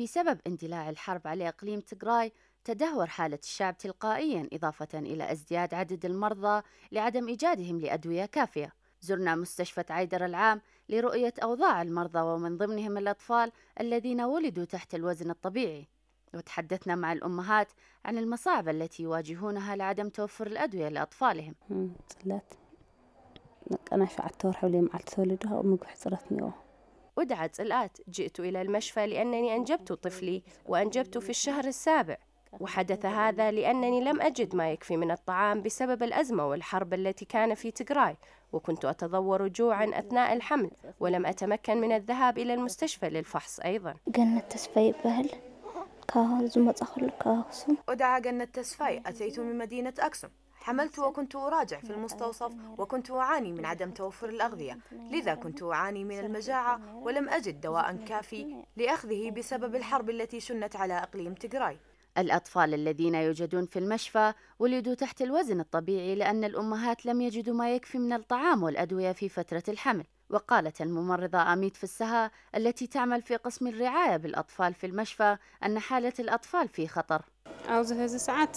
بسبب اندلاع الحرب على إقليم تجراي تدهور حالة الشعب تلقائيا إضافة إلى ازدياد عدد المرضى لعدم إيجادهم لأدوية كافية زرنا مستشفى عيدر العام لرؤية أوضاع المرضى ومن ضمنهم الأطفال الذين ولدوا تحت الوزن الطبيعي وتحدثنا مع الأمهات عن المصاعب التي يواجهونها لعدم توفر الأدوية لأطفالهم أنا شعرت حولي مع تولدها أمي حصرتني أدعت الآت جئت إلى المشفى لأنني أنجبت طفلي وأنجبت في الشهر السابع وحدث هذا لأنني لم أجد ما يكفي من الطعام بسبب الأزمة والحرب التي كان في تجراي وكنت أتضور جوعا أثناء الحمل ولم أتمكن من الذهاب إلى المستشفى للفحص أيضا قلنا التسفي بهل زمت قلنا التسفي أتيت من مدينة أكسم حملت وكنت أراجع في المستوصف وكنت أعاني من عدم توفر الأغذية لذا كنت أعاني من المجاعة ولم أجد دواء كافي لأخذه بسبب الحرب التي شنت على إقليم تجراي الأطفال الذين يوجدون في المشفى ولدوا تحت الوزن الطبيعي لأن الأمهات لم يجدوا ما يكفي من الطعام والأدوية في فترة الحمل وقالت الممرضة أميت في السها التي تعمل في قسم الرعاية بالأطفال في المشفى أن حالة الأطفال في خطر ኣብዚ ሕዚ ሰዓት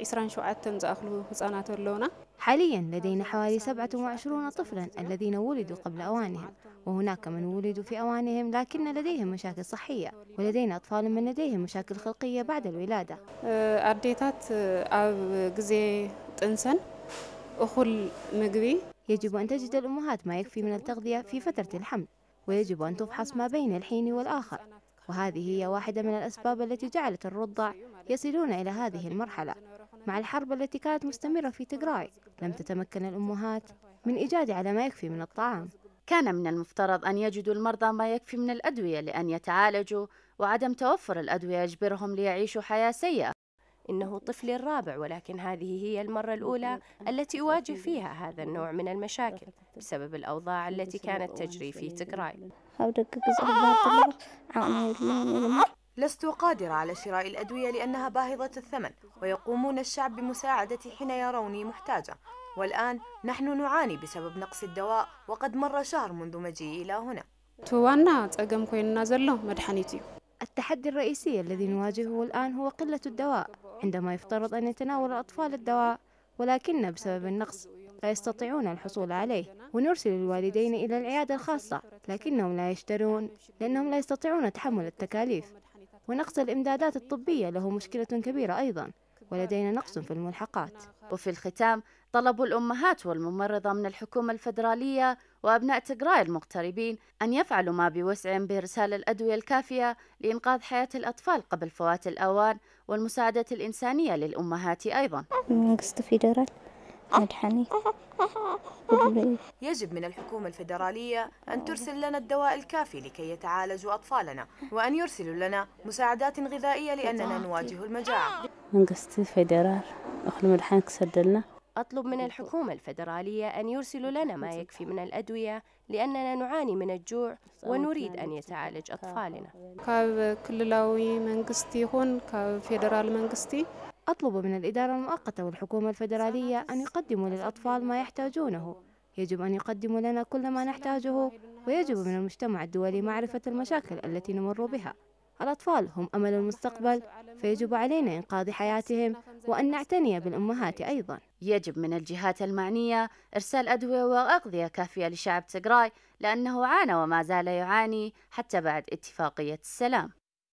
27 ዝኣኽሉ ህፃናት ኣለውና حاليا لدينا حوالي 27 طفلا الذين ولدوا قبل أوانهم وهناك من ولدوا في أوانهم لكن لديهم مشاكل صحية ولدينا أطفال من لديهم مشاكل خلقية بعد الولادة أرديتات أو جزي تنسن أخل مقبي يجب أن تجد الأمهات ما يكفي من التغذية في فترة الحمل ويجب أن تفحص ما بين الحين والآخر وهذه هي واحدة من الأسباب التي جعلت الرضع يصلون إلى هذه المرحلة مع الحرب التي كانت مستمرة في تجراي لم تتمكن الأمهات من إيجاد على ما يكفي من الطعام كان من المفترض أن يجدوا المرضى ما يكفي من الأدوية لأن يتعالجوا وعدم توفر الأدوية يجبرهم ليعيشوا حياة سيئة إنه طفلي الرابع ولكن هذه هي المرة الأولى التي أواجه فيها هذا النوع من المشاكل بسبب الأوضاع التي كانت تجري في تقراي لست قادرة على شراء الأدوية لأنها باهظة الثمن ويقومون الشعب بمساعدتي حين يروني محتاجة والآن نحن نعاني بسبب نقص الدواء وقد مر شهر منذ مجيئي إلى هنا التحدي الرئيسي الذي نواجهه الآن هو قلة الدواء عندما يفترض أن يتناول الأطفال الدواء ولكن بسبب النقص لا يستطيعون الحصول عليه ونرسل الوالدين إلى العيادة الخاصة لكنهم لا يشترون لأنهم لا يستطيعون تحمل التكاليف ونقص الإمدادات الطبية له مشكلة كبيرة أيضاً ولدينا نقص في الملحقات وفي الختام طلبوا الأمهات والممرضة من الحكومة الفدرالية وأبناء تجراي المغتربين أن يفعلوا ما بوسعهم بإرسال الأدوية الكافية لإنقاذ حياة الأطفال قبل فوات الأوان والمساعدة الإنسانية للأمهات أيضا مدحني يجب من الحكومة الفدرالية أن ترسل لنا الدواء الكافي لكي يتعالجوا أطفالنا وأن يرسلوا لنا مساعدات غذائية لأننا نواجه المجاعة من قصتي فدرال أخلو مدحنك سدلنا أطلب من الحكومة الفدرالية أن يرسلوا لنا ما يكفي من الأدوية لأننا نعاني من الجوع ونريد أن يتعالج أطفالنا كاب كللاوي منقستي هون كفيدرال منقستي أطلب من الإدارة المؤقتة والحكومة الفدرالية أن يقدموا للأطفال ما يحتاجونه يجب أن يقدموا لنا كل ما نحتاجه ويجب من المجتمع الدولي معرفة المشاكل التي نمر بها الأطفال هم أمل المستقبل فيجب علينا إنقاذ حياتهم وأن نعتني بالأمهات أيضا يجب من الجهات المعنية إرسال أدوية وأغذية كافية لشعب تجراي لأنه عانى وما زال يعاني حتى بعد اتفاقية السلام